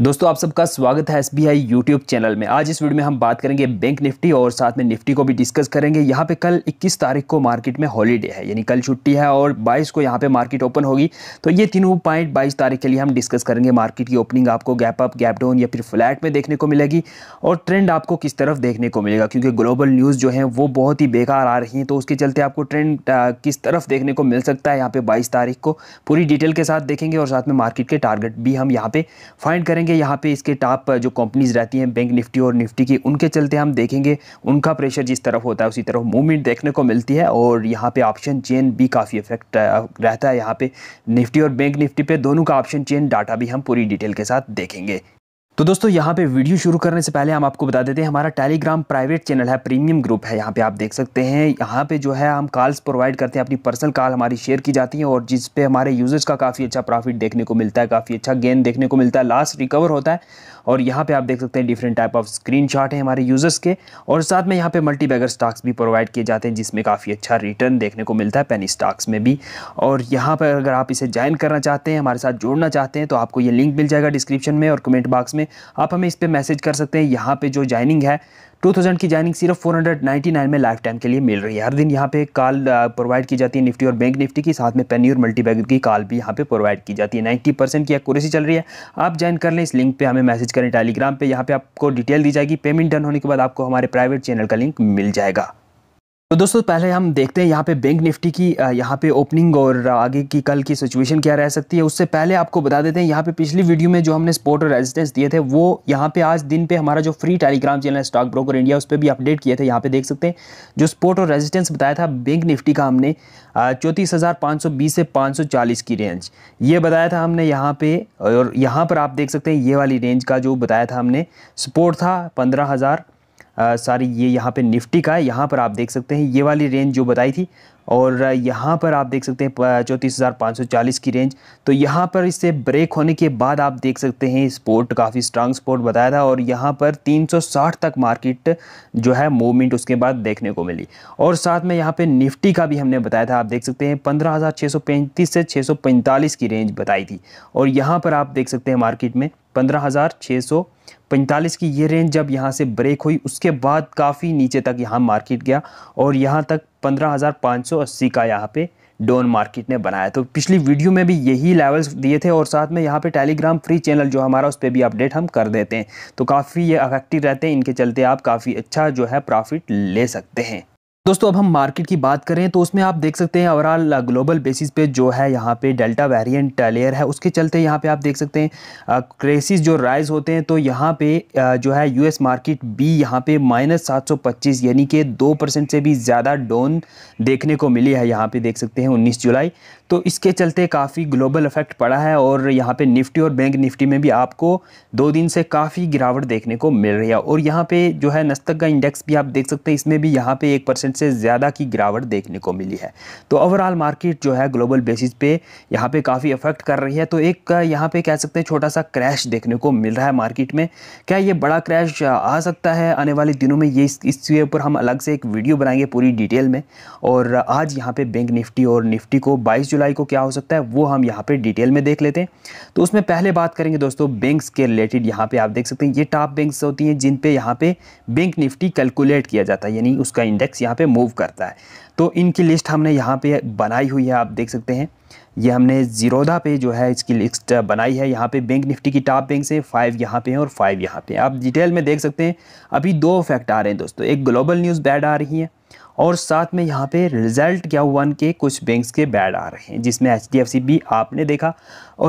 दोस्तों आप सबका स्वागत है S B I YouTube channel में आज इस वीडियो में हम बात करेंगे बैंक निफ्टी और साथ में निफ्टी को भी डिस्कस करेंगे यहाँ पे कल 21 तारीख को मार्केट में हॉलीडे है यानी कल छुट्टी है और 22 को यहाँ पे मार्केट ओपन होगी तो ये तीनों पॉइंट 22 तारीख के लिए हम डिस्कस करेंगे मार्केट की ओपनिंग आपको गैप अप गैप डाउन या फिर फ्लैट में देखने को मिलेगी और ट्रेंड आपको किस तरफ देखने को मिलेगा क्योंकि ग्लोबल न्यूज़ जो है वो बहुत ही बेकार आ रही है तो उसके चलते आपको ट्रेंड किस तरफ देखने को मिल सकता है यहाँ पर बाईस तारीख को पूरी डिटेल के साथ देखेंगे और साथ में मार्केट के टारगेट भी हम यहाँ पर फाइंड करेंगे देखेंगे यहाँ पे इसके टॉप जो कंपनीज रहती हैं बैंक निफ्टी और निफ्टी की उनके चलते हम देखेंगे उनका प्रेशर जिस तरफ होता है उसी तरफ मूवमेंट देखने को मिलती है और यहाँ पे ऑप्शन चेन भी काफ़ी इफेक्ट रहता है यहाँ पे निफ्टी और बैंक निफ्टी पे दोनों का ऑप्शन चेन डाटा भी हम पूरी डिटेल के साथ देखेंगे तो दोस्तों यहाँ पे वीडियो शुरू करने से पहले हम आपको बता देते हैं हमारा टेलीग्राम प्राइवेट चैनल है प्रीमियम ग्रुप है यहाँ पे आप देख सकते हैं यहाँ पे जो है हम कॉल्स प्रोवाइड करते हैं अपनी पर्सनल कॉल हमारी शेयर की जाती है और जिस पे हमारे यूजर्स का काफ़ी अच्छा प्रॉफिट देखने को मिलता है काफ़ी अच्छा गेन देखने को मिलता है लास्ट रिकवर होता है और यहाँ पे आप देख सकते हैं different type of screenshot है हमारे यूज़र्स के और साथ में यहाँ पे मल्टी बैगर स्टॉक्स भी प्रोवाइड किए जाते हैं जिसमें काफ़ी अच्छा रिटर्न देखने को मिलता है पेनी स्टॉक्स में भी और यहाँ पर अगर आप इसे ज्वाइन करना चाहते हैं हमारे साथ जोड़ना चाहते हैं तो आपको ये लिंक मिल जाएगा डिस्क्रिप्शन में और कमेंट बॉक्स में आप हमें इस पर मैसेज कर सकते हैं यहाँ पर जो ज्वाइनिंग है 2000 की ज्वाइनिंग सिर्फ 499 में लाइफ टाइम के लिए मिल रही है हर दिन यहाँ पे कॉल प्रोवाइड की जाती है निफ्टी और बैंक निफ्टी की साथ में पेनी और बैग की कॉल भी यहाँ पे प्रोवाइड की जाती है 90 परसेंट की एक्यूरेसी चल रही है आप ज्वाइन कर लें इस लिंक पे हमें मैसेज करें टेलीग्राम पे यहाँ पे आपको डिटेल दी जाएगी पेमेंट डन होने के बाद आपको हमारे प्राइवेट चैनल का लिंक मिल जाएगा तो दोस्तों पहले हम देखते हैं यहाँ पे बैंक निफ्टी की यहाँ पे ओपनिंग और आगे की कल की सिचुएशन क्या रह सकती है उससे पहले आपको बता देते हैं यहाँ पे पिछली वीडियो में जो हमने स्पोर्ट और रेजिस्टेंस दिए थे वो यहाँ पे आज दिन पे हमारा जो free Telegram channel stock broker India उस पर भी अपडेट किए थे यहाँ पे देख सकते हैं जो स्पोर्ट और रेजिस्टेंस बताया था बैंक निफ्टी का हमने चौंतीस से पाँच की रेंज ये बताया था हमने यहाँ पे और यहाँ पर आप देख सकते हैं ये वाली रेंज का जो बताया था हमने स्पोर्ट था पंद्रह सॉरी सारी ये यहाँ पे निफ्टी का है यहाँ पर आप देख सकते हैं ये वाली रेंज जो बताई थी और यहाँ पर आप देख सकते हैं चौंतीस हज़ार पाँच सौ चालीस की रेंज तो यहाँ पर इससे ब्रेक होने के बाद आप देख सकते हैं स्पोर्ट काफ़ी स्ट्रांग स्पोर्ट बताया था और यहाँ पर तीन सौ साठ तक मार्केट जो है मूवमेंट उसके बाद देखने को मिली और साथ में यहाँ पे निफ्टी का भी हमने बताया था आप देख सकते हैं पंद्रह हज़ार छः सौ पैंतीस से छः सौ पैंतालीस की रेंज बताई थी और यहाँ पर आप देख सकते हैं मार्केट में पंद्रह हज़ार छः सौ पैंतालीस की ये रेंज जब यहाँ से ब्रेक हुई उसके बाद काफ़ी नीचे तक यहाँ मार्केट गया और यहाँ तक पंद्रह हज़ार पाँच सौ अस्सी का यहाँ पे डोन मार्केट ने बनाया तो पिछली वीडियो में भी यही लेवल्स दिए थे और साथ में यहाँ पे टेलीग्राम फ्री चैनल जो हमारा उस पर भी अपडेट हम कर देते हैं तो काफ़ी ये अफेक्टिव रहते हैं इनके चलते आप काफ़ी अच्छा जो है प्रॉफिट ले सकते हैं दोस्तों अब हम मार्केट की बात करें तो उसमें आप देख सकते हैं ओवरऑल ग्लोबल बेसिस पे जो है यहाँ पे डेल्टा वेरिएंट लेयर है उसके चलते यहाँ पे आप देख सकते हैं क्रेसिस uh, जो राइज होते हैं तो यहाँ पे uh, जो है यूएस मार्केट बी यहाँ पे माइनस सात सौ पच्चीस यानी कि दो परसेंट से भी ज़्यादा डोन देखने को मिली है यहाँ पर देख सकते हैं उन्नीस जुलाई तो इसके चलते काफ़ी ग्लोबल इफेक्ट पड़ा है और यहाँ पे निफ्टी और बैंक निफ्टी में भी आपको दो दिन से काफ़ी गिरावट देखने को मिल रही है और यहाँ पे जो है नस्तक का इंडेक्स भी आप देख सकते हैं इसमें भी यहाँ पे एक परसेंट से ज़्यादा की गिरावट देखने को मिली है तो ओवरऑल मार्केट जो है ग्लोबल बेसिस पे यहाँ पर काफ़ी अफेक्ट कर रही है तो एक यहाँ पर कह सकते हैं छोटा सा क्रैश देखने को मिल रहा है मार्केट में क्या ये बड़ा क्रैश आ सकता है आने वाले दिनों में ये इसके ऊपर हम अलग से एक वीडियो बनाएंगे पूरी डिटेल में और आज यहाँ पर बैंक निफ्टी और निफ्टी को बाईस जुलाई को क्या हो सकता है वो हम यहाँ पे डिटेल में देख लेते हैं तो उसमें पहले बात करेंगे दोस्तों बैंक्स के रिलेटेड यहाँ पे आप देख सकते हैं ये टॉप बैंक्स होती हैं जिन पे यहाँ पे बैंक निफ्टी कैलकुलेट किया जाता है यानी उसका इंडेक्स यहाँ पर मूव करता है तो इनकी लिस्ट हमने यहाँ पर बनाई हुई है आप देख सकते हैं ये हमने जीरोधा पे जो है इसकी लिस्ट बनाई है यहाँ पे बैंक निफ्टी की टॉप बैंक से फाइव यहाँ पे हैं और फाइव यहाँ पे हैं आप डिटेल में देख सकते हैं अभी दो फैक्ट आ रहे हैं दोस्तों एक ग्लोबल न्यूज़ बैड आ रही है और साथ में यहाँ पे रिजल्ट क्या हुआ के कुछ बैंक्स के बैड आ रहे हैं जिसमें एच भी आपने देखा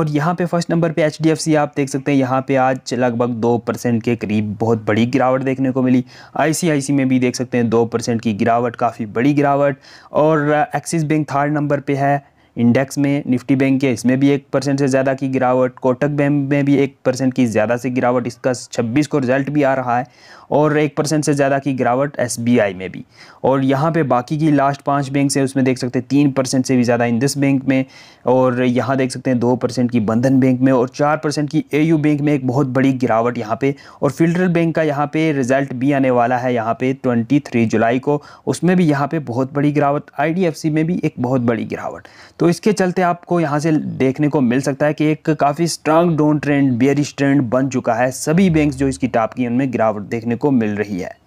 और यहाँ पे फर्स्ट नंबर पे एच आप देख सकते हैं यहाँ पे आज लगभग दो परसेंट के करीब बहुत बड़ी गिरावट देखने को मिली आईसीआईसी में भी देख सकते हैं दो परसेंट की गिरावट काफ़ी बड़ी गिरावट और एक्सिस बैंक थर्ड नंबर पर है इंडेक्स में निफ्टी बैंक के इसमें भी एक परसेंट से ज़्यादा की गिरावट कोटक बैंक में भी एक परसेंट की ज़्यादा से गिरावट इसका छब्बीस को रिजल्ट भी आ रहा है और एक परसेंट से ज़्यादा की गिरावट एस में भी और यहाँ पर बाकी की लास्ट पाँच बैंक है उसमें देख सकते हैं तीन परसेंट से भी ज़्यादा इन दिस बैंक में और यहाँ देख सकते हैं दो परसेंट की बंधन बैंक में और चार परसेंट की ए बैंक में एक बहुत बड़ी गिरावट यहाँ पे और फिल्ट्रल बैंक का यहाँ पे रिजल्ट भी आने वाला है यहाँ पे 23 जुलाई को उसमें भी यहाँ पे बहुत बड़ी गिरावट आई में भी एक बहुत बड़ी गिरावट तो इसके चलते आपको यहाँ से देखने को मिल सकता है कि एक काफ़ी strong down trend bearish trend बन चुका है सभी बैंक जो इसकी टॉप की उनमें गिरावट देखने को मिल रही है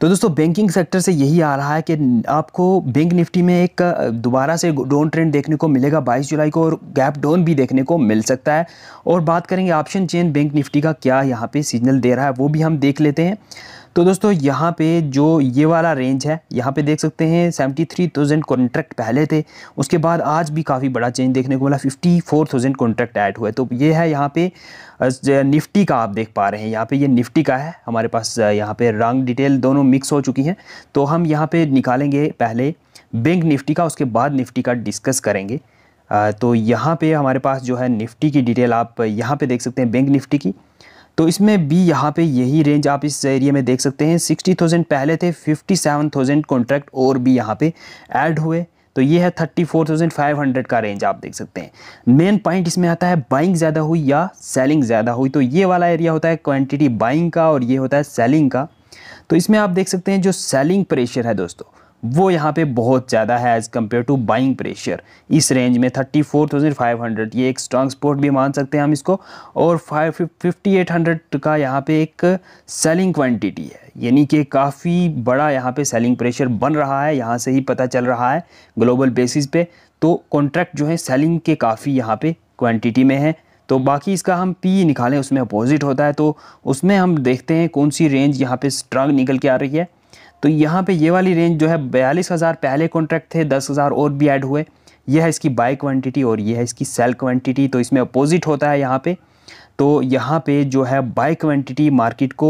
तो दोस्तों बैंकिंग सेक्टर से यही आ रहा है कि आपको बैंक निफ्टी में एक दोबारा से डाउन ट्रेंड देखने को मिलेगा 22 जुलाई को और गैप डाउन भी देखने को मिल सकता है और बात करेंगे ऑप्शन चेन बैंक निफ्टी का क्या यहाँ पे सिग्नल दे रहा है वो भी हम देख लेते हैं तो दोस्तों यहाँ पे जो ये वाला रेंज है यहाँ पे देख सकते हैं सेवेंटी थ्री थाउजेंड कॉन्ट्रैक्ट पहले थे उसके बाद आज भी काफ़ी बड़ा चेंज देखने को मिला fifty four thousand contract add हुए तो ये है यहाँ पे निफ्टी का आप देख पा रहे हैं यहाँ पे ये निफ्टी का है हमारे पास यहाँ पे रंग डिटेल दोनों मिक्स हो चुकी हैं तो हम यहाँ पर निकालेंगे पहले बैंक निफ्टी का उसके बाद निफ्टी का डिस्कस करेंगे तो यहाँ पर हमारे पास जो है निफ्टी की डिटेल आप यहाँ पर देख सकते हैं बैंक निफ्टी की तो इसमें भी यहाँ पे यही रेंज आप इस एरिया में देख सकते हैं सिक्सटी थाउजेंड पहले थे फिफ्टी सेवन थाउजेंड कॉन्ट्रैक्ट और भी यहाँ पे ऐड हुए तो ये है thirty four thousand five hundred का रेंज आप देख सकते हैं मेन पॉइंट इसमें आता है बाइंग ज़्यादा हुई या सेलिंग ज़्यादा हुई तो ये वाला एरिया होता है क्वान्टिटी बाइंग का और ये होता है सेलिंग का तो इसमें आप देख सकते हैं जो सेलिंग प्रेशर है दोस्तों वो यहाँ पे बहुत ज़्यादा है as compare to buying pressure इस रेंज में thirty four thousand five hundred ये एक स्ट्रांग स्पोर्ट भी मान सकते हैं हम इसको और फाइव फिफ्टी एट हंड्रेड का यहाँ पे एक सेलिंग क्वांटिटी है यानी कि काफ़ी बड़ा यहाँ पे सेलिंग प्रेशर बन रहा है यहाँ से ही पता चल रहा है ग्लोबल बेसिस पे तो कॉन्ट्रैक्ट जो है सेलिंग के काफ़ी यहाँ पर क्वान्टिटी में है तो बाकी इसका हम पी निकालें उसमें अपोजिट होता है तो उसमें हम देखते हैं कौन सी रेंज यहाँ पर स्ट्रांग निकल के आ रही है तो यहाँ पे ये वाली रेंज जो है बयालीस हज़ार पहले कॉन्ट्रैक्ट थे दस हज़ार और भी ऐड हुए यह है इसकी बाय क्वांटिटी और यह है इसकी सेल क्वांटिटी तो इसमें अपोजिट होता है यहाँ पे तो यहाँ पे जो है बाय क्वांटिटी मार्केट को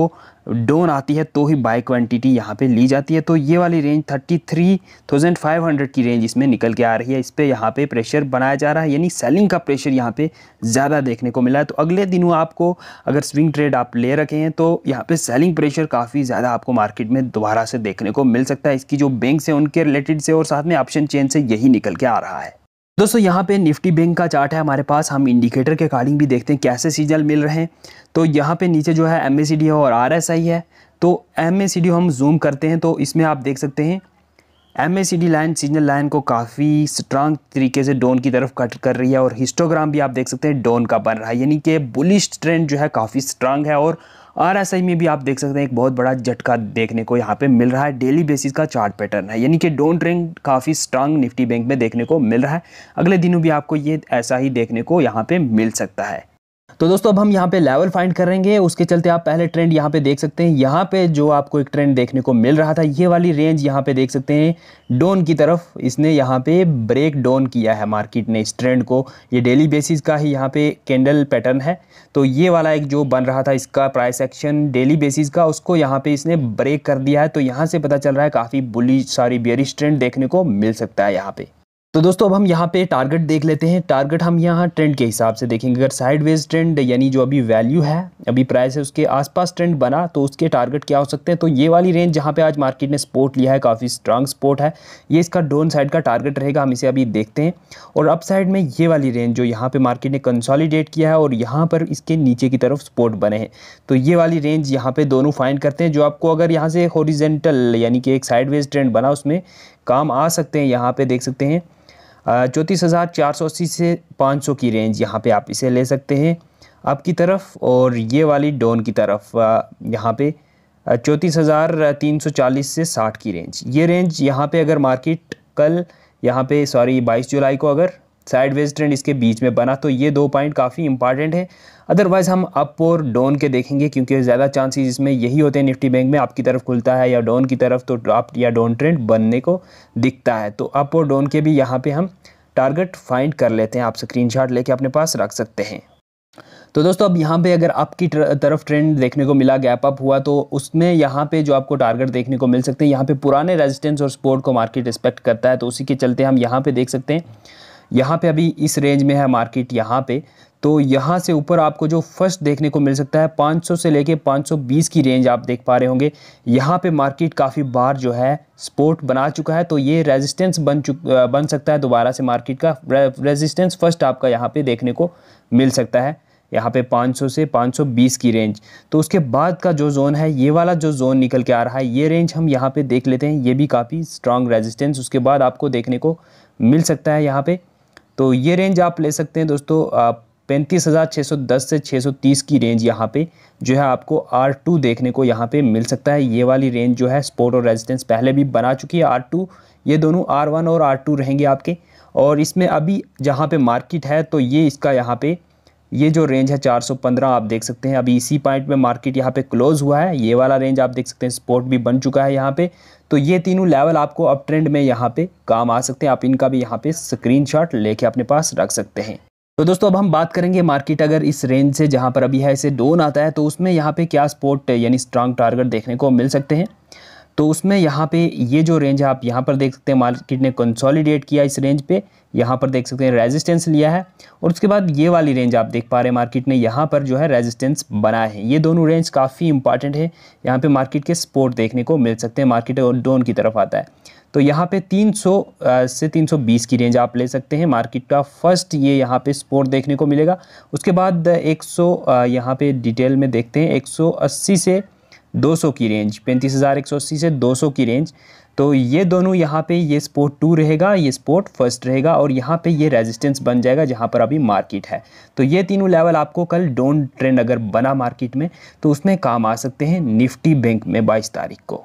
डोन आती है तो ही बाय क्वांटिटी यहाँ पे ली जाती है तो ये वाली रेंज 33,500 की रेंज इसमें निकल के आ रही है इस पर यहाँ पर प्रेशर बनाया जा रहा है यानी सेलिंग का प्रेशर यहाँ पे ज़्यादा देखने को मिला है तो अगले दिनों आपको अगर स्विंग ट्रेड आप ले रखे हैं तो यहाँ पे सेलिंग प्रेशर काफ़ी ज़्यादा आपको मार्केट में दोबारा से देखने को मिल सकता है इसकी जो बैंक से उनके रिलेटेड से और साथ में ऑप्शन चेंज से यही निकल के आ रहा है दोस्तों यहाँ पे निफ्टी बैंक का चार्ट है हमारे पास हम इंडिकेटर के अकॉर्डिंग भी देखते हैं कैसे सीजनल मिल रहे हैं तो यहाँ पे नीचे जो है एम है और आर है तो एम हम जूम करते हैं तो इसमें आप देख सकते हैं एम लाइन सीजनल लाइन को काफ़ी स्ट्रांग तरीके से डोन की तरफ कट कर रही है और हिस्टोग्राम भी आप देख सकते हैं डोन का बन रहा है यानी कि बुलिश ट्रेंड जो है काफ़ी स्ट्रांग है और आर एस आई में भी आप देख सकते हैं एक बहुत बड़ा झटका देखने को यहाँ पे मिल रहा है डेली बेसिस का चार्ट पैटर्न है यानी कि डोंट रिंग काफ़ी स्ट्रांग निफ्टी बैंक में देखने को मिल रहा है अगले दिनों भी आपको ये ऐसा ही देखने को यहाँ पे मिल सकता है तो दोस्तों अब हम यहाँ पे लेवल फाइंड करेंगे उसके चलते आप पहले ट्रेंड यहाँ पे देख सकते हैं यहाँ पे जो आपको एक ट्रेंड देखने को मिल रहा था ये वाली रेंज यहाँ पे देख सकते हैं डोन की तरफ इसने यहाँ पे ब्रेक डोन किया है मार्केट ने इस ट्रेंड को ये डेली बेसिस का ही यहाँ पे कैंडल पैटर्न है तो ये वाला एक जो बन रहा था इसका प्राइस एक्शन डेली बेसिस का उसको यहाँ पर इसने ब्रेक कर दिया है तो यहाँ से पता चल रहा है काफ़ी बुली सारी बियरिश ट्रेंड देखने को मिल सकता है यहाँ पर तो दोस्तों अब हम यहाँ पे टारगेट देख लेते हैं टारगेट हम यहाँ ट्रेंड के हिसाब से देखेंगे अगर साइडवेज ट्रेंड यानी जो अभी वैल्यू है अभी प्राइस है उसके आसपास ट्रेंड बना तो उसके टारगेट क्या हो सकते हैं तो ये वाली रेंज जहाँ पे आज मार्केट ने सपोर्ट लिया है काफ़ी स्ट्रांग सपोर्ट है ये इसका डोन साइड का टारगेट रहेगा हम इसे अभी देखते हैं और अप साइड में ये वाली रेंज जो यहाँ पर मार्केट ने कंसॉलीडेट किया है और यहाँ पर इसके नीचे की तरफ सपोर्ट बने हैं तो ये वाली रेंज यहाँ पर दोनों फाइंड करते हैं जो आपको अगर यहाँ से हॉरिजेंटल यानी कि एक साइडवेज ट्रेंड बना उसमें काम आ सकते हैं यहाँ पे देख सकते हैं चौंतीस हज़ार चार सौ अस्सी से पाँच सौ की रेंज यहाँ पे आप इसे ले सकते हैं अप की तरफ और ये वाली डोन की तरफ यहाँ पे चौंतीस हज़ार तीन सौ चालीस से साठ की रेंज ये रेंज यहाँ पे अगर मार्केट कल यहाँ पे सॉरी बाईस जुलाई को अगर साइड ट्रेंड इसके बीच में बना तो ये दो पॉइंट काफ़ी इंपॉर्टेंट है अदरवाइज़ हम अप और डाउन के देखेंगे क्योंकि ज़्यादा चांसेस इसमें यही होते हैं निफ्टी बैंक में आपकी तरफ खुलता है या डाउन की तरफ तो अप या डाउन ट्रेंड बनने को दिखता है तो अप और डाउन के भी यहाँ पर हम टारगेट फाइंड कर लेते हैं आप स्क्रीनशॉट लेके अपने पास रख सकते हैं तो दोस्तों अब यहाँ पे अगर आपकी तरफ ट्रेंड देखने को मिला गैप अप हुआ तो उसमें यहाँ पे जो आपको टारगेट देखने को मिल सकते हैं यहाँ पे पुराने रेजिस्टेंस और सपोर्ट को मार्केट रिस्पेक्ट करता है तो उसी के चलते हम यहाँ पे देख सकते हैं यहाँ पे अभी इस रेंज में है मार्केट यहाँ पे तो यहाँ से ऊपर आपको जो फर्स्ट देखने को मिल सकता है 500 से लेके 520 की रेंज आप देख पा रहे होंगे यहाँ पे मार्केट काफ़ी बार जो है सपोर्ट बना चुका है तो ये रेजिस्टेंस बन चुक बन सकता है दोबारा से मार्केट का रेजिस्टेंस फर्स्ट आपका यहाँ पे देखने को मिल सकता है यहाँ पे 500 से 520 की रेंज तो उसके बाद का जो जोन है ये वाला जो जोन निकल के आ रहा है ये रेंज हम यहाँ पर देख लेते हैं ये भी काफ़ी स्ट्रांग रेजिस्टेंस उसके बाद आपको देखने को मिल सकता है यहाँ पर तो ये रेंज आप ले सकते हैं दोस्तों पैंतीस हज़ार छः सौ दस से छः सौ तीस की रेंज यहाँ पे जो है आपको आर टू देखने को यहाँ पे मिल सकता है ये वाली रेंज जो है स्पोर्ट और रेजिस्टेंस पहले भी बना चुकी है आर टू ये दोनों आर वन और आर टू रहेंगे आपके और इसमें अभी जहाँ पे मार्केट है तो ये इसका यहाँ पे ये जो रेंज है पंद्रह आप देख सकते हैं अभी इसी पॉइंट में मार्केट यहाँ पर क्लोज़ हुआ है ये वाला रेंज आप देख सकते हैं स्पोर्ट भी बन चुका है यहाँ पर तो ये तीनों लेवल आपको अप ट्रेंड में यहाँ पर काम आ सकते हैं आप इनका भी यहाँ पर स्क्रीन लेके अपने पास रख सकते हैं तो दोस्तों अब हम बात करेंगे मार्केट अगर इस रेंज से जहाँ पर अभी है इसे डोन आता है तो उसमें यहाँ पे क्या स्पोर्ट यानी स्ट्रांग टारगेट देखने को मिल सकते हैं तो उसमें यहाँ पे ये जो रेंज है आप यहाँ पर देख सकते हैं मार्केट ने कंसोलिडेट किया इस रेंज पे यहाँ पर देख सकते हैं रेजिस्टेंस लिया है और उसके बाद ये वाली रेंज आप देख पा रहे हैं मार्केट ने यहाँ पर जो है रेजिस्टेंस बनाए हैं ये दोनों रेंज काफ़ी इंपॉर्टेंट है यहाँ पे मार्केट के सपोर्ट देखने को मिल सकते हैं मार्केट और डोन की तरफ आता है तो यहाँ पे 300 से 320 की रेंज आप ले सकते हैं मार्केट का फर्स्ट ये यहाँ पे सपोर्ट देखने को मिलेगा उसके बाद 100 सौ यहाँ पर डिटेल में देखते हैं 180 से 200 की रेंज पैंतीस हज़ार एक सौ अस्सी से 200 की रेंज तो ये दोनों यहाँ पे ये स्पोर्ट टू रहेगा ये स्पोर्ट फर्स्ट रहेगा और यहाँ पे ये रेजिस्टेंस बन जाएगा जहाँ पर अभी मार्केट है तो ये तीनों लेवल आपको कल डोंट ट्रेंड अगर बना मार्केट में तो उसमें काम आ सकते हैं निफ्टी बैंक में बाईस तारीख को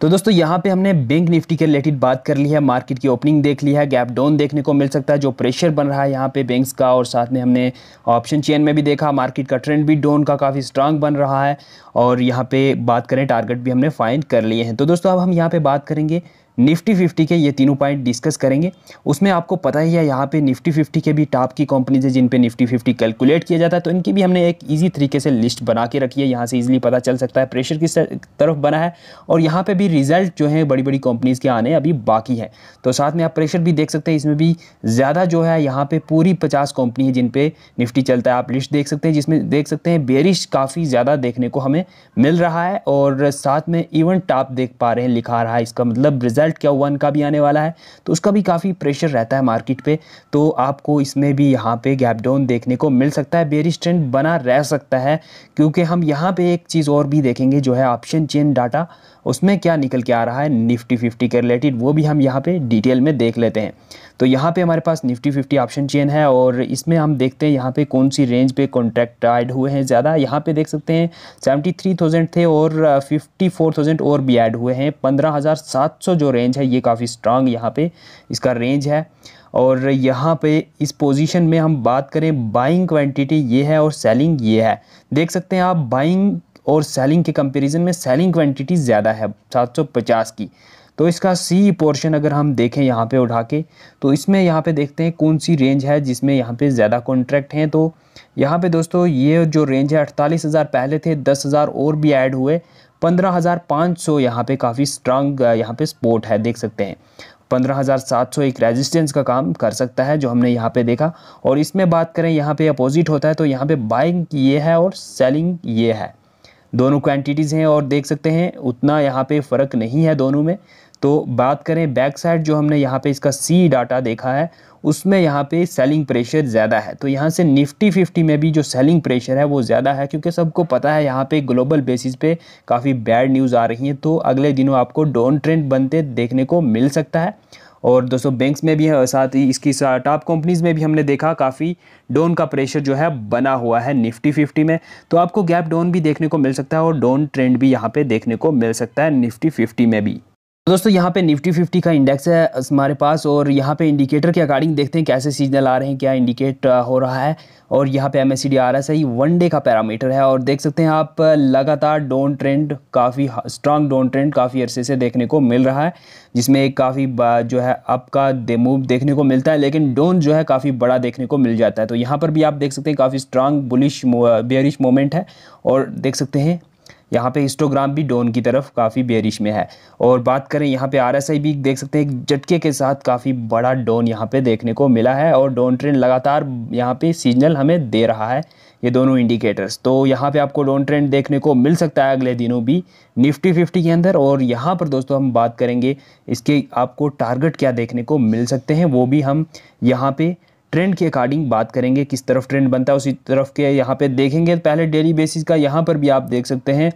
तो दोस्तों यहाँ पे हमने बैंक निफ्टी के रिलेटेड बात कर ली है मार्केट की ओपनिंग देख ली है गैप डाउन देखने को मिल सकता है जो प्रेशर बन रहा है यहाँ पे बैंक्स का और साथ में हमने ऑप्शन चेन में भी देखा मार्केट का ट्रेंड भी डाउन का काफ़ी स्ट्रांग बन रहा है और यहाँ पे बात करें टारगेट भी हमने फाइंड कर लिए हैं तो दोस्तों अब हम यहाँ पर बात करेंगे निफ्टी फिफ्टी के ये तीनों पॉइंट डिस्कस करेंगे उसमें आपको पता ही है यहाँ पे निफ्टी फिफ्टी के भी टॉप की कंपनीज है जिन पे निफ्टी फिफ्टी कैलकुलेट किया जाता है तो इनकी भी हमने एक ईजी तरीके से लिस्ट बना के रखी है यहाँ से इजीली पता चल सकता है प्रेशर किस तरफ बना है और यहाँ पर भी रिजल्ट जो है बड़ी बड़ी कंपनीज़ के आने अभी बाकी है तो साथ में आप प्रेशर भी देख सकते हैं इसमें भी ज़्यादा जो है यहाँ पर पूरी पचास कंपनी है जिन पर निफ्टी चलता है आप लिस्ट देख सकते हैं जिसमें देख सकते हैं बेरिश काफ़ी ज़्यादा देखने को हमें मिल रहा है और साथ में इवन टॉप देख पा रहे हैं लिखा रहा है इसका मतलब रिजल्ट रिज़ल्ट क्या वन का भी आने वाला है तो उसका भी काफ़ी प्रेशर रहता है मार्केट पे तो आपको इसमें भी यहाँ पे गैप डाउन देखने को मिल सकता है बेरिश ट्रेंड बना रह सकता है क्योंकि हम यहाँ पे एक चीज़ और भी देखेंगे जो है ऑप्शन चेन डाटा उसमें क्या निकल के आ रहा है निफ्टी फिफ्टी के रिलेटेड वो भी हम यहाँ पे डिटेल में देख लेते हैं तो यहाँ पे हमारे पास निफ्टी फिफ्टी ऑप्शन चेन है और इसमें हम देखते हैं यहाँ पे कौन सी रेंज पे कॉन्ट्रैक्ट ऐड हुए हैं ज़्यादा यहाँ पे देख सकते हैं सेवेंटी थ्री थाउजेंड थे और फिफ्टी फोर थाउजेंड और भी ऐड हुए हैं पंद्रह हज़ार सात सौ जो रेंज है ये काफ़ी स्ट्रांग यहाँ पे इसका रेंज है और यहाँ पे इस पोजीशन में हम बात करें बाइंग क्वांटिटी ये है और सेलिंग ये है देख सकते हैं आप बाइंग और सेलिंग के कंपैरिजन में सेलिंग क्वांटिटी ज़्यादा है 750 की तो इसका सी पोर्शन अगर हम देखें यहाँ पे उठा के तो इसमें यहाँ पे देखते हैं कौन सी रेंज है जिसमें यहाँ पे ज़्यादा कॉन्ट्रैक्ट हैं तो यहाँ पे दोस्तों ये जो रेंज है अड़तालीस हज़ार पहले थे दस हज़ार और भी ऐड हुए पंद्रह हज़ार पाँच सौ यहाँ पर काफ़ी स्ट्रांग यहाँ पे स्पोर्ट है देख सकते हैं पंद्रह हज़ार सात सौ एक रेजिस्टेंस का काम कर सकता है जो हमने यहाँ पे देखा और इसमें बात करें यहाँ पे अपोजिट होता है तो यहाँ पे बाइंग ये है और सेलिंग ये है दोनों क्वांटिटीज़ हैं और देख सकते हैं उतना यहाँ पे फ़र्क नहीं है दोनों में तो बात करें बैक साइड जो हमने यहाँ पे इसका सी डाटा देखा है उसमें यहाँ पे सेलिंग प्रेशर ज़्यादा है तो यहाँ से निफ्टी फिफ्टी में भी जो सेलिंग प्रेशर है वो ज़्यादा है क्योंकि सबको पता है यहाँ पे ग्लोबल बेसिस पे काफ़ी बैड न्यूज़ आ रही हैं तो अगले दिनों आपको डाउन ट्रेंड बनते देखने को मिल सकता है और दोस्तों बैंक्स में भी है और साथ ही इसकी टॉप कंपनीज़ में भी हमने देखा काफ़ी डोन का प्रेशर जो है बना हुआ है निफ्टी फिफ्टी में तो आपको गैप डोन भी देखने को मिल सकता है और डोन ट्रेंड भी यहाँ पे देखने को मिल सकता है निफ्टी फिफ्टी में भी दोस्तों यहाँ पे निफ्टी फिफ्टी का इंडेक्स है हमारे पास और यहाँ पे इंडिकेटर के अकॉर्डिंग देखते हैं कैसे सीजनल आ रहे हैं क्या इंडिकेट हो रहा है और यहाँ पे M S C R S है ये वन डे का पैरामीटर है और देख सकते हैं आप लगातार डोन ट्रेंड काफ़ी स्ट्रांग डोन ट्रेंड काफ़ी अरसे से देखने को मिल रहा है जिसमें काफ़ी जो है आपका दे मूव देखने को मिलता है लेकिन डोन जो है काफ़ी बड़ा देखने को मिल जाता है तो यहाँ पर भी आप देख सकते हैं काफ़ी स्ट्रांग बुलिश बियरिश मोमेंट है और देख सकते हैं यहाँ पे हिस्टोग्राम भी डोन की तरफ काफ़ी बेरिश में है और बात करें यहाँ पे आरएसआई भी देख सकते हैं एक झटके के साथ काफ़ी बड़ा डोन यहाँ पे देखने को मिला है और डोन ट्रेंड लगातार यहाँ पे सीजनल हमें दे रहा है ये दोनों इंडिकेटर्स तो यहाँ पे आपको डोन ट्रेंड देखने को मिल सकता है अगले दिनों भी निफ्टी फिफ्टी के अंदर और यहाँ पर दोस्तों हम बात करेंगे इसके आपको टारगेट क्या देखने को मिल सकते हैं वो भी हम यहाँ पर ट्रेंड के अकॉर्डिंग बात करेंगे किस तरफ ट्रेंड बनता है उसी तरफ के यहाँ पे देखेंगे पहले डेली बेसिस का यहाँ पर भी आप देख सकते हैं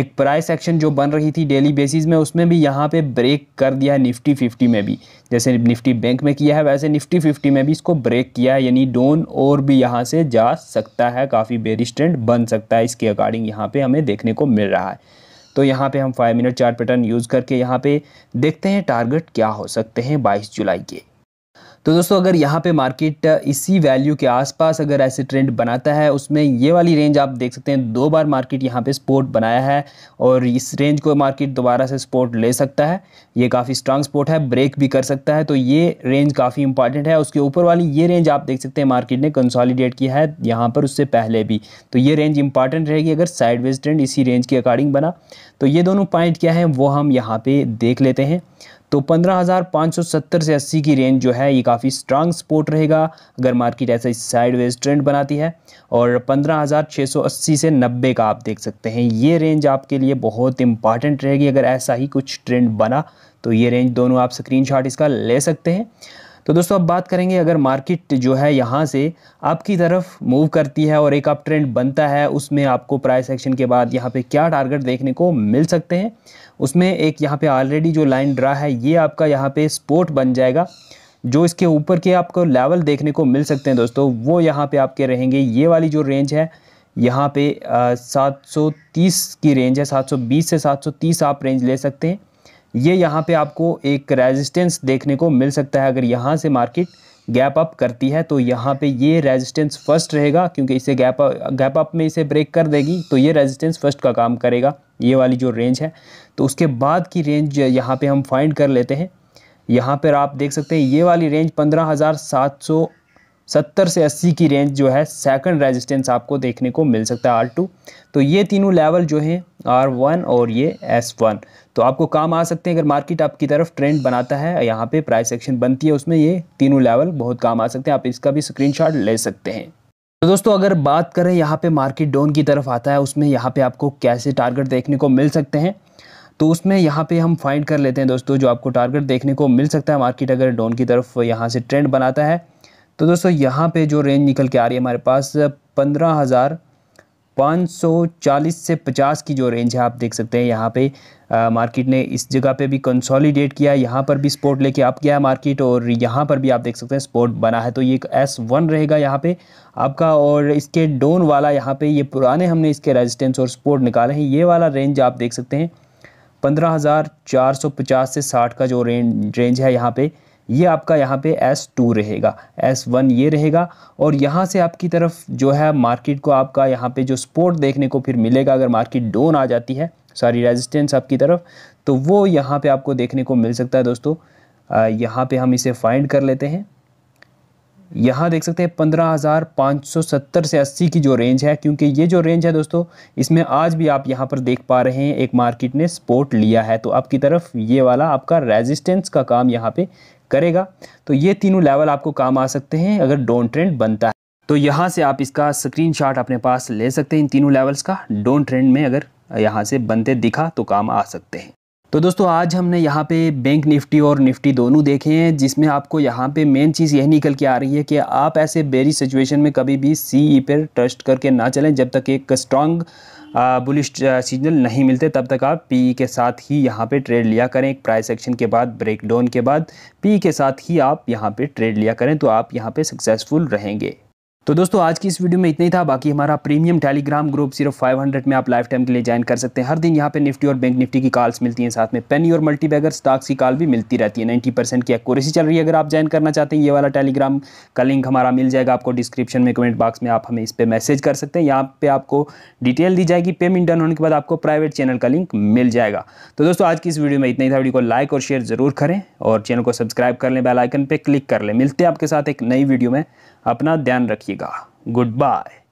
एक प्राइस एक्शन जो बन रही थी डेली बेसिस में उसमें भी यहाँ पे ब्रेक कर दिया है निफ्टी फिफ्टी में भी जैसे निफ्टी बैंक में किया है वैसे निफ्टी फिफ्टी में भी इसको ब्रेक किया है यानी डोन और भी यहाँ से जा सकता है काफ़ी बेरिश ट्रेंड बन सकता है इसके अकॉर्डिंग यहाँ पर हमें देखने को मिल रहा है तो यहाँ पे हम five minute chart pattern use करके यहाँ पे देखते हैं टारगेट क्या हो सकते हैं बाईस जुलाई के तो दोस्तों अगर यहाँ पे मार्केट इसी वैल्यू के आसपास अगर ऐसे ट्रेंड बनाता है उसमें ये वाली रेंज आप देख सकते हैं दो बार मार्केट यहाँ पे सपोर्ट बनाया है और इस रेंज को मार्केट दोबारा से सपोर्ट ले सकता है ये काफ़ी स्ट्रांग सपोर्ट है ब्रेक भी कर सकता है तो ये रेंज काफ़ी इंपॉर्टेंट है उसके ऊपर वाली ये रेंज आप देख सकते हैं मार्केट ने कंसॉलीडेट किया है यहाँ पर उससे पहले भी तो ये रेंज इंपॉर्टेंट रहेगी अगर साइडवेज ट्रेंड इसी रेंज के अकॉर्डिंग बना तो ये दोनों पॉइंट क्या है वो हम यहाँ पर देख लेते हैं तो 15,570 से 80 की रेंज जो है ये काफ़ी स्ट्रांग सपोर्ट रहेगा अगर मार्केट ऐसा साइडवेज ट्रेंड बनाती है और 15,680 से 90 का आप देख सकते हैं ये रेंज आपके लिए बहुत इंपॉर्टेंट रहेगी अगर ऐसा ही कुछ ट्रेंड बना तो ये रेंज दोनों आप स्क्रीनशॉट इसका ले सकते हैं तो दोस्तों अब बात करेंगे अगर मार्केट जो है यहाँ से आपकी तरफ मूव करती है और एक अप ट्रेंड बनता है उसमें आपको प्राइस एक्शन के बाद यहाँ पे क्या टारगेट देखने को मिल सकते हैं उसमें एक यहाँ पे ऑलरेडी जो लाइन ड्रा है ये आपका यहाँ पे स्पोर्ट बन जाएगा जो इसके ऊपर के आपको लेवल देखने को मिल सकते हैं दोस्तों वो यहाँ पर आपके रहेंगे ये वाली जो रेंज है यहाँ पे सात की रेंज है सात से सात आप रेंज ले सकते हैं ये यहाँ पे आपको एक रेजिस्टेंस देखने को मिल सकता है अगर यहाँ से मार्केट गैप अप करती है तो यहाँ पे ये रेजिस्टेंस फर्स्ट रहेगा क्योंकि इसे गैप गैप अप में इसे ब्रेक कर देगी तो ये रेजिस्टेंस फर्स्ट का काम करेगा ये वाली जो रेंज है तो उसके बाद की रेंज यहाँ पे हम फाइंड कर लेते हैं यहाँ पर आप देख सकते हैं ये वाली रेंज पंद्रह हज़ार सात सौ सत्तर से अस्सी की रेंज जो है सेकंड रेजिस्टेंस आपको देखने को मिल सकता है आर टू तो ये तीनों लेवल जो हैं आर वन और ये एस वन तो आपको काम आ सकते हैं अगर मार्केट आपकी तरफ ट्रेंड बनाता है यहाँ पे प्राइस एक्शन बनती है उसमें ये तीनों लेवल बहुत काम आ सकते हैं आप इसका भी स्क्रीनशॉट ले सकते हैं तो दोस्तों अगर बात करें यहाँ पर मार्केट डाउन की तरफ आता है उसमें यहाँ पर आपको कैसे टारगेट देखने को मिल सकते हैं तो उसमें यहाँ पे हम फाइंड कर लेते हैं दोस्तों जो आपको टारगेट देखने को मिल सकता है मार्केट अगर डाउन की तरफ यहाँ से ट्रेंड बनाता है तो दोस्तों यहाँ पे जो रेंज निकल के आ रही है हमारे पास पंद्रह हज़ार पाँच सौ चालीस से पचास की जो रेंज है आप देख सकते हैं यहाँ पे आ, मार्केट ने इस जगह पे भी कंसोलिडेट किया है यहाँ पर भी स्पोर्ट लेके आप गया है मार्केट और यहाँ पर भी आप देख सकते हैं स्पोर्ट बना है तो ये एक एस वन रहेगा यहाँ पे आपका और इसके डोन वाला यहाँ पे ये पुराने हमने इसके रेजिस्टेंस और स्पोर्ट निकाले हैं ये वाला रेंज आप देख सकते हैं पंद्रह हज़ार चार सौ पचास से साठ का जो रेंज रेंज है यहाँ पर ये आपका यहाँ पे S2 रहेगा S1 ये रहेगा और यहाँ से आपकी तरफ जो है मार्केट को आपका यहाँ पे जो सपोर्ट देखने को फिर मिलेगा अगर मार्केट डोन आ जाती है सॉरी रेजिस्टेंस आपकी तरफ तो वो यहाँ पे आपको देखने को मिल सकता है दोस्तों यहाँ पे हम इसे फाइंड कर लेते हैं यहाँ देख सकते हैं पंद्रह हज़ार पाँच सौ सत्तर से अस्सी की जो रेंज है क्योंकि ये जो रेंज है दोस्तों इसमें आज भी आप यहाँ पर देख पा रहे हैं एक मार्केट ने सपोर्ट लिया है तो आपकी तरफ ये वाला आपका रेजिस्टेंस का काम यहाँ पे करेगा तो ये तीनों लेवल आपको काम आ सकते हैं अगर डोंट ट्रेंड बनता है तो यहाँ से आप इसका स्क्रीनशॉट अपने पास ले सकते हैं इन तीनों लेवल्स का डोंट ट्रेंड में अगर यहाँ से बनते दिखा तो काम आ सकते हैं तो दोस्तों आज हमने यहाँ पे बैंक निफ्टी और निफ्टी दोनों देखे हैं जिसमें आपको यहाँ पे मेन चीज़ यह निकल के आ रही है कि आप ऐसे बेरी सिचुएशन में कभी भी सीई e पर ट्रस्ट करके ना चलें जब तक एक स्ट्रांग बुलिश सिग्नल नहीं मिलते तब तक आप पी e के साथ ही यहाँ पे ट्रेड लिया करें एक प्राइस एक्शन के बाद ब्रेक डाउन के बाद पी e के साथ ही आप यहाँ पे ट्रेड लिया करें तो आप यहाँ पे सक्सेसफुल रहेंगे तो दोस्तों आज की इस वीडियो में इतना ही था बाकी हमारा प्रीमियम टेलीग्राम ग्रुप सिर्फ 500 में आप लाइफ टाइम के लिए ज्वाइन कर सकते हैं हर दिन यहाँ पे निफ्टी और बैंक निफ्टी की कॉल्स मिलती हैं साथ में पेनी और मल्टी बैगर स्टॉक्स की कॉल भी मिलती रहती है 90 परसेंट की एक्यूरेसी चल रही है अगर आप ज्वाइन करना चाहते हैं ये वाला टेलीग्राम का लिंक हमारा मिल जाएगा आपको डिस्क्रिप्शन में कमेंट बॉक्स में आप हमें इस पर मैसेज कर सकते हैं यहाँ पर आपको डिटेल दी जाएगी पेमेंट डन होने के बाद आपको प्राइवेट चैनल का लिंक मिल जाएगा तो दोस्तों आज की इस वीडियो में इतना ही था वीडियो को लाइक और शेयर ज़रूर करें और चैनल को सब्सक्राइब कर लें बेलाइकन पर क्लिक कर लें मिलते हैं आपके साथ एक नई वीडियो में अपना ध्यान रखिएगा गुड बाय